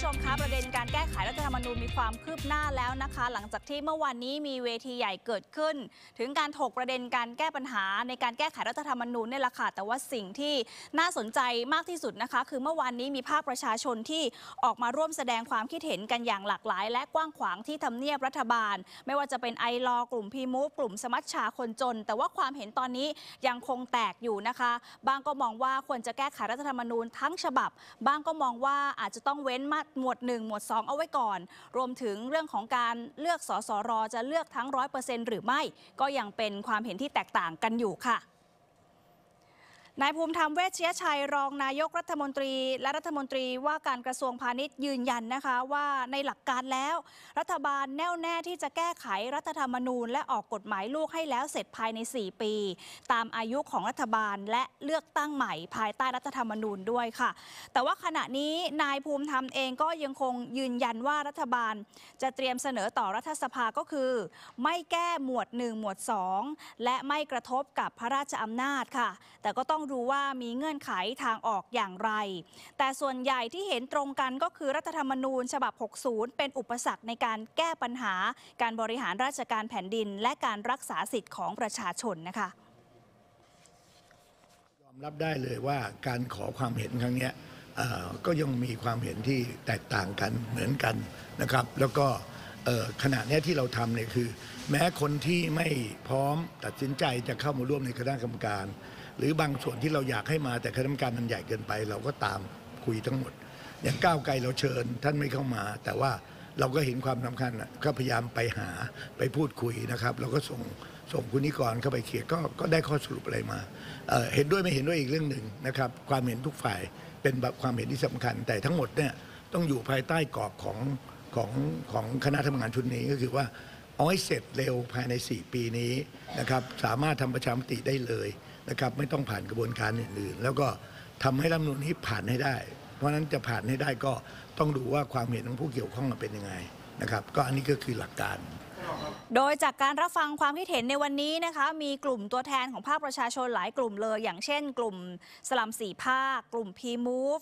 ผู้ชมคะประเด็นการแก้ไขรัฐธรรมนูญมีความคืบหน้าแล้วนะคะ หลังจากที่เมื่อวานนี้มีเวทีใหญ่เกิดขึ้น ถึงการถกประเด็นการแก้ปัญหา ในการแก้ไขรัฐธรรมนูญเนี่ยละค่ะแต่ว่าสิ่งที่น่าสนใจมากที่สุดนะคะ คือเมื่อวานนี้มีภาคประชาชนที่ออกมาร่วมแสดงความคิดเห็นกันอย่างหลากหลายและกว้างขวางที่ทำเนียบรัฐบาล ไม่ว่าจะเป็นไอรอกลุ่มพีมูฟกลุ่มสมัชชาคนจน แต่ว่าความเห็นตอนนี้ยังคงแตกอยู่นะคะบางก็มองว่าควรจะแก้ไขรัฐธรรมนูญทั้งฉบับบางก็มองว่าอาจจะต้องเว้นมาหมวด 1 หมวด 2 เอาไว้ก่อน รวมถึงเรื่องของการเลือกสสรจะเลือกทั้ง100%หรือไม่ ก็ยังเป็นความเห็นที่แตกต่างกันอยู่ค่ะนายภูมิธรรมเวชเชียชัยรองนายกรัฐมนตรี และรัฐมนตรีว่าการกระทรวงพาณิชย์ยืนยันนะคะว่าในหลักการแล้ว รัฐบาลแน่วแน่ที่จะแก้ไขรัฐธรรมนูญและออกกฎหมายลูกให้แล้วเสร็จภายใน 4 ปี ตามอายุของรัฐบาลและเลือกตั้งใหม่ ภายใต้รัฐธรรมนูญด้วยค่ะ แต่ว่าขณะนี้นายภูมิธรรมเองก็ยังคงยืนยันว่ารัฐบาลจะเตรียมเสนอต่อรัฐสภาก็คือ ไม่แก้หมวด1หมวด2และไม่กระทบกับพระราชอำนาจค่ะ แต่ก็ต้องดูว่ามีเงื่อนไขทางออกอย่างไร แต่ส่วนใหญ่ที่เห็นตรงกันก็คือรัฐธรรมนูญ ฉบับ 60 เป็นอุปสรรคในการแก้ปัญหาการบริหารราชการแผ่นดินและการรักษาสิทธิ์ของประชาชน นะคะยอมรับได้เลยว่าการขอความเห็นครั้งนี้ก็ยังมีความเห็นที่แตกต่างกันเหมือนกันนะครับ แล้วก็ขณะนี้ที่เราทำเนี่ยคือ แม้คนที่ไม่พร้อมตัดสินใจจะเข้ามาร่วมในคณะกรรมการหรือบางส่วนที่เราอยากให้มาแต่คณะกรรมการมันใหญ่เกินไป เราก็ตามคุยทั้งหมดอย่างก้าวไกลเราเชิญท่านไม่เข้ามาแต่ว่าเราก็เห็นความสาคัญก็พยายามไปหาไปพูดคุยนะครับ เราก็ส่งส่งคุณนิกรเข้าไปเขียนก็ก็ได้ข้อสรุปอะไรมาเเห็นด้วยไม่เห็นด้วยอีกเรื่องหนึ่งนะครับความเห็นทุกฝ่ายเป็นแบบความเห็นที่สำคัญ แต่ทั้งหมดเนี่ยต้องอยู่ภายใต้กรอบของของของคณะทำงานชุดนี้ก็คือว่าเอาให้เสร็จเร็วภายใน 4 ปีนี้นะครับสามารถทำประชามติได้เลยนะครับไม่ต้องผ่านกระบวนการอื่นๆ แล้วก็ทำให้รัฐมนุนนี้ผ่านให้ได้ เพราะนั้นจะผ่านให้ได้ก็ต้องดูว่าความเห็นของผู้เกี่ยวข้องเป็นยังไงนะครับก็อันนี้ก็คือหลักการ โดยจากการรับฟังความคิดเห็นในวันนี้นะคะ มีกลุ่มตัวแทนของภาคประชาชนหลายกลุ่มเลย อย่างเช่นกลุ่มสลัมสีภาค กลุ่มพีมูฟ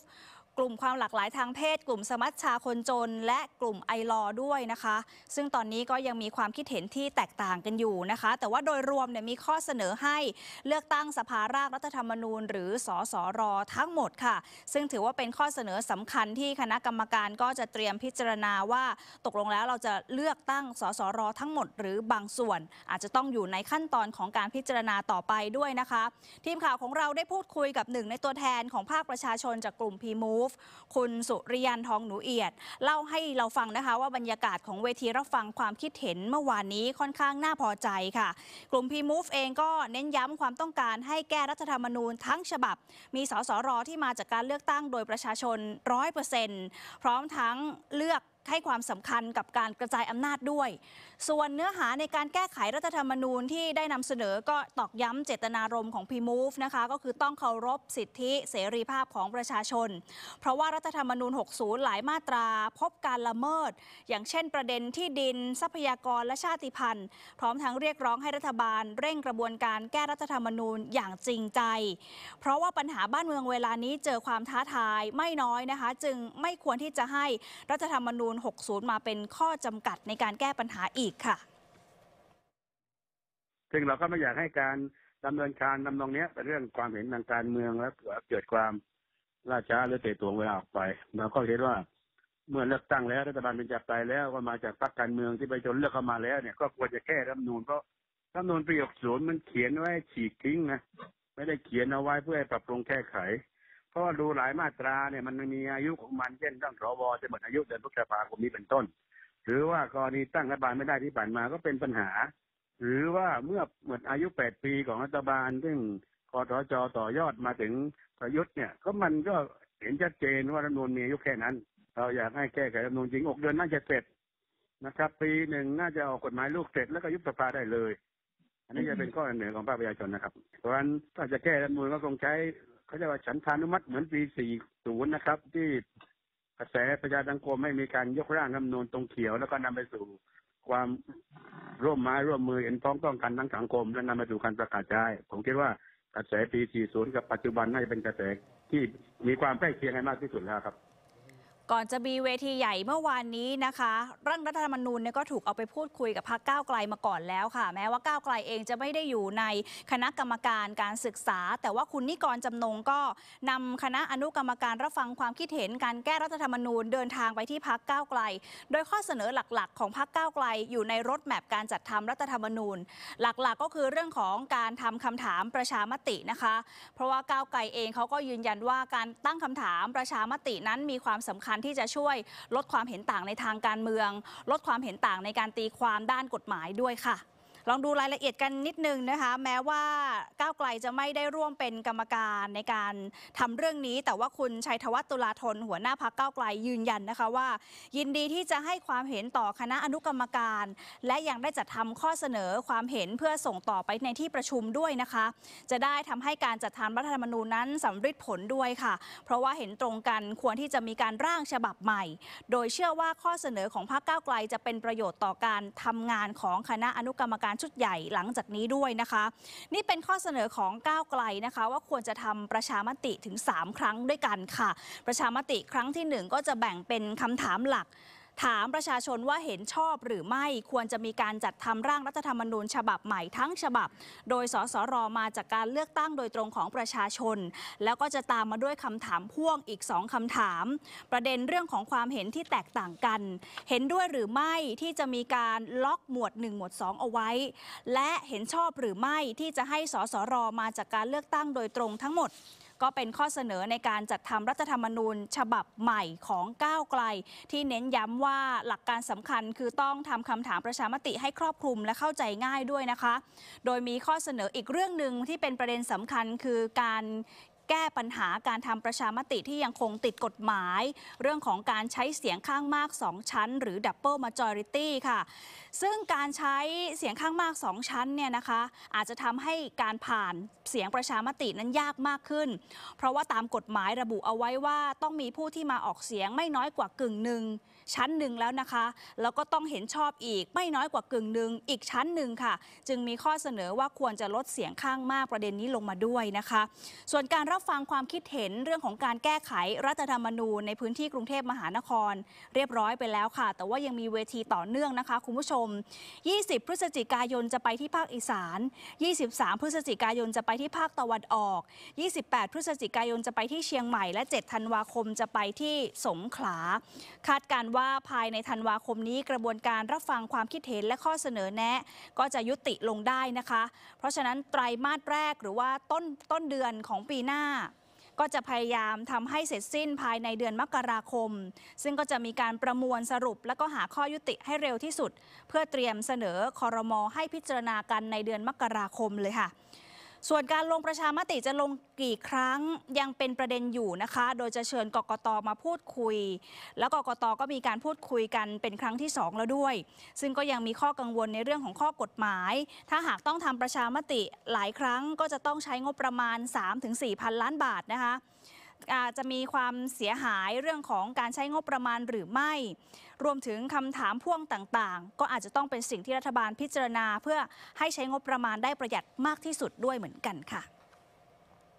กลุ่มความหลากหลายทางเพศกลุ่มสมัชชาคนจน และกลุ่มไอรอด้วยนะคะ ซึ่งตอนนี้ก็ยังมีความคิดเห็นที่แตกต่างกันอยู่นะคะ แต่ว่าโดยรวมเนี่ยมีข้อเสนอให้เลือกตั้งสภาร่างรัฐธรรมนูญหรือสอสอรอทั้งหมดค่ะ ซึ่งถือว่าเป็นข้อเสนอสำคัญที่คณะกรรมการก็จะเตรียมพิจารณาว่าตกลงแล้วเราจะเลือกตั้งสสรทั้งหมด หรือบางส่วน อาจจะต้องอยู่ในขั้นตอนของการพิจารณาต่อไปด้วยนะคะ ทีมข่าวของเราได้พูดคุยกับหนึ่งในตัวแทนของภาคประชาชนจากกลุ่มพีมูฟคุณสุริยันทองหนูเอียด เล่าให้เราฟังนะคะว่าบรรยากาศของเวทีรับฟังความคิดเห็นเมื่อวานนี้ค่อนข้างน่าพอใจค่ะ กลุ่มพีมูฟเองก็เน้นย้ำความต้องการให้แก้รัฐธรรมนูญทั้งฉบับ มีสสร ที่มาจากการเลือกตั้งโดยประชาชนร้อยเปอร์เซ็นต์พร้อมทั้งเลือกให้ความสำคัญกับการกระจายอำนาจด้วย ส่วนเนื้อหาในการแก้ไขรัฐธรรมนูญที่ได้นำเสนอก็ตอกย้ำเจตนารมณ์ของพีมูฟนะคะก็คือต้องเคารพสิทธิเสรีภาพของประชาชน เพราะว่ารัฐธรรมนูญ 60 หลายมาตรา พบการละเมิด อย่างเช่นประเด็นที่ดินทรัพยากรและชาติพันธุ์ พร้อมทั้งเรียกร้องให้รัฐบาล เร่งกระบวนการแก้รัฐธรรมนูญอย่างจริงใจ เพราะว่าปัญหาบ้านเมืองเวลานี้เจอความท้าทายไม่น้อยนะคะ จึงไม่ควรที่จะให้รัฐธรรมนูญน60 มาเป็นข้อจำกัดในการแก้ปัญหาอีกค่ะซึ่งเราก็ไม่อยากให้การดำเนินการดำนองนี้เป็นเรื่องความเห็นทางการเมืองและเกิดความล่าช้าหรือเตะตวงเวลาออกไปเราก็เห็นว่าเมื่อเลือกตั้งแล้วรัฐบาลเป็นจับไปแล้วก็มาจากพรรคการเมืองที่ไปจนเลือกเข้ามาแล้ว เนี่ยก็ควรจะแก้รัฐนูนเพราะรัฐนูนปี6กนมันเขียนไว้ฉีกทิ้งนะไม่ได้เขียนเอาไว้เพื่อให้ปรับปรุงแก้ไขพราะว่าดูหลายมาตราเนี่ยมันมีอายุของมันเช่นตั้งสวจะหมดอายุเดือนพฤษภาคมนี้เป็นต้น หรือว่ากรณีตั้งรัฐบาลไม่ได้ที่ผ่านมาก็เป็นปัญหา หรือว่าเมื่อหมดอายุแปดปีของรัฐบาลซึ่งคอสจต่อยอดมาถึงประยุทธ์เนี่ยก็มันก็เห็นชัดเจนว่ารัฐมนตรมีอายุแค่นั้น เราอยากให้แก้ไขรัฐมนูลจริงอกเดือนน่าจะเสร็จนะครับ ปีหนึ่งน่าจะออกกฎหมายลูกเสร็จแล้วก็ยุบสภาได้เลย อันนี้จะเป็นข้อเสนอของภาคประชาชนนะครับเพราะฉะนั้นถ้าจะแก้รัฐมนรีก็คงใช้เขาเรียกว่าฉันทานุมัติเหมือนปี 40 นะครับ ที่กระแสประชาสังคมไม่มีการยกร่างรัฐมนูณตรงเขียวแล้วก็นำไปสู่ ความร่วมมมอร่วมมือเห็นพ้องต้องกันทั้งสังคม และนำมาสู่การประกาศใช้ผมคิดว่ากระแสปี 40 กับปัจจุบันน่าจะเป็นกระแสที่มีความใกล้เคียงกันมากที่สุดแล้วครับก่อนจะมีเวทีใหญ่เมื่อวานนี้นะคะร่างรัฐธรรมนูญเนี่ยก็ถูกเอาไปพูดคุยกับพรรคก้าวไกลมาก่อนแล้วค่ะ แม้ว่าก้าวไกลเองจะไม่ได้อยู่ในคณะกรรมการการศึกษา แต่ว่าคุณนิกรจำนงก็ นำคณะอนุกรรมการรับฟังความคิดเห็นการแก้รัฐธรรมนูญเดินทางไปที่พรรคก้าวไกล โดยข้อเสนอหลักๆ ของพรรคก้าวไกลอยู่ในรถแมพการจัดทำรัฐธรรมนูญ หลักๆ ก็คือเรื่องของการทำคำถามประชามตินะคะ เพราะว่าก้าวไกลเองเขาก็ยืนยันว่าการตั้งคำถามประชามตินั้นมีความสำคัญารที่จะช่วยลดความเห็นต่างในทางการเมือง ลดความเห็นต่างในการตีความด้านกฎหมายด้วยค่ะลองดูรายละเอียดกันนิดนึงนะคะแม้ว่าก้าวไกลจะไม่ได้ร่วมเป็นกรรมการในการทำเรื่องนี้ แต่ว่าคุณชัยธวัฒน์ตุลาธนหัวหน้าพักก้าวไกลยืนยันนะคะว่า ยินดีที่จะให้ความเห็นต่อคณะอนุกรรมการ และยังได้จัดทำข้อเสนอความเห็นเพื่อส่งต่อไปในที่ประชุมด้วยนะคะ จะได้ทำให้การจัดทำรัฐธรรมนูญนั้นสำเร็จผลด้วยค่ะ เพราะว่าเห็นตรงกันควรที่จะมีการร่างฉบับใหม่ โดยเชื่อว่าข้อเสนอของพักก้าวไกลจะเป็นประโยชน์ต่อการทำงานของคณะอนุกรรมการชุดใหญ่หลังจากนี้ด้วยนะคะ นี่เป็นข้อเสนอของก้าวไกลนะคะ ว่าควรจะทำประชามติถึง 3 ครั้งด้วยกันค่ะ ประชามติครั้งที่ 1 ก็จะแบ่งเป็นคำถามหลักถามประชาชนว่าเห็นชอบหรือไม่ควรจะมีการจัดทำร่างรัฐธรรมนูญฉบับใหม่ทั้งฉบับ โดยสสรมาจากการเลือกตั้งโดยตรงของประชาชน แล้วก็จะตามมาด้วยคำถามพ่วงอีกสองคำถาม ประเด็นเรื่องของความเห็นที่แตกต่างกัน เห็นด้วยหรือไม่ที่จะมีการล็อกหมวด1หมวด2 เอาไว้ และเห็นชอบหรือไม่ที่จะให้สสรมาจากการเลือกตั้งโดยตรงทั้งหมดก็เป็นข้อเสนอในการจัดทำรัฐธรรมนูญ ฉบับใหม่ของก้าวไกล ที่เน้นย้ำว่าหลักการสำคัญคือต้องทำคำถามประชามติให้ครอบคลุมและเข้าใจง่ายด้วยนะคะ โดยมีข้อเสนออีกเรื่องหนึ่งที่เป็นประเด็นสำคัญคือการแก้ปัญหาการทำประชามติที่ยังคงติดกฎหมาย เรื่องของการใช้เสียงข้างมาก 2 ชั้นหรือดับเบิลมาจอริตี้ค่ะ ซึ่งการใช้เสียงข้างมาก 2 ชั้นเนี่ยนะคะ อาจจะทำให้การผ่านเสียงประชามตินั้นยากมากขึ้น เพราะว่าตามกฎหมายระบุเอาไว้ว่าต้องมีผู้ที่มาออกเสียงไม่น้อยกว่ากึ่งหนึ่งชั้นหนึ่งแล้วนะคะแล้วก็ต้องเห็นชอบอีกไม่น้อยกว่ากึ่งหนึ่งอีกชั้นหนึ่งค่ะ จึงมีข้อเสนอว่าควรจะลดเสียงข้างมากประเด็นนี้ลงมาด้วยนะคะ ส่วนการรับฟังความคิดเห็นเรื่องของการแก้ไขรัฐธรรมนูญในพื้นที่กรุงเทพมหานคร เรียบร้อยไปแล้วค่ะ แต่ว่ายังมีเวทีต่อเนื่องนะคะคุณผู้ชม 20 พฤศจิกายนจะไปที่ภาคอีสาน 23 พฤศจิกายนจะไปที่ภาคตะวันออก 28 พฤศจิกายนจะไปที่เชียงใหม่และ 7 ธันวาคมจะไปที่สงขลาคาดการว่าภายในธันวาคมนี้กระบวนการรับฟังความคิดเห็นและข้อเสนอแนะ ก็จะยุติลงได้นะคะ เพราะฉะนั้นไตรมาสแรกหรือว่าต้นต้นเดือนของปีหน้า ก็จะพยายามทำให้เสร็จสิ้นภายในเดือนมกราคม ซึ่งก็จะมีการประมวลสรุปและก็หาข้อยุติให้เร็วที่สุด เพื่อเตรียมเสนอคอรมอให้พิจารณากันในเดือนมกราคมเลยค่ะส่วนการลงประชามติจะลงกี่ครั้งยังเป็นประเด็นอยู่นะคะ โดยจะเชิญกกตมาพูดคุย แล้วกกตก็มีการพูดคุยกันเป็นครั้งที่ 2 แล้วด้วย ซึ่งก็ยังมีข้อกังวลในเรื่องของข้อกฎหมาย ถ้าหากต้องทำประชามติหลายครั้งก็จะต้องใช้งบประมาณ 3-4พันล้านบาทนะคะจะมีความเสียหายเรื่องของการใช้งบประมาณหรือไม่ รวมถึงคำถามพ่วงต่างๆ ก็อาจจะต้องเป็นสิ่งที่รัฐบาลพิจารณา เพื่อให้ใช้งบประมาณได้ประหยัดมากที่สุดด้วยเหมือนกันค่ะ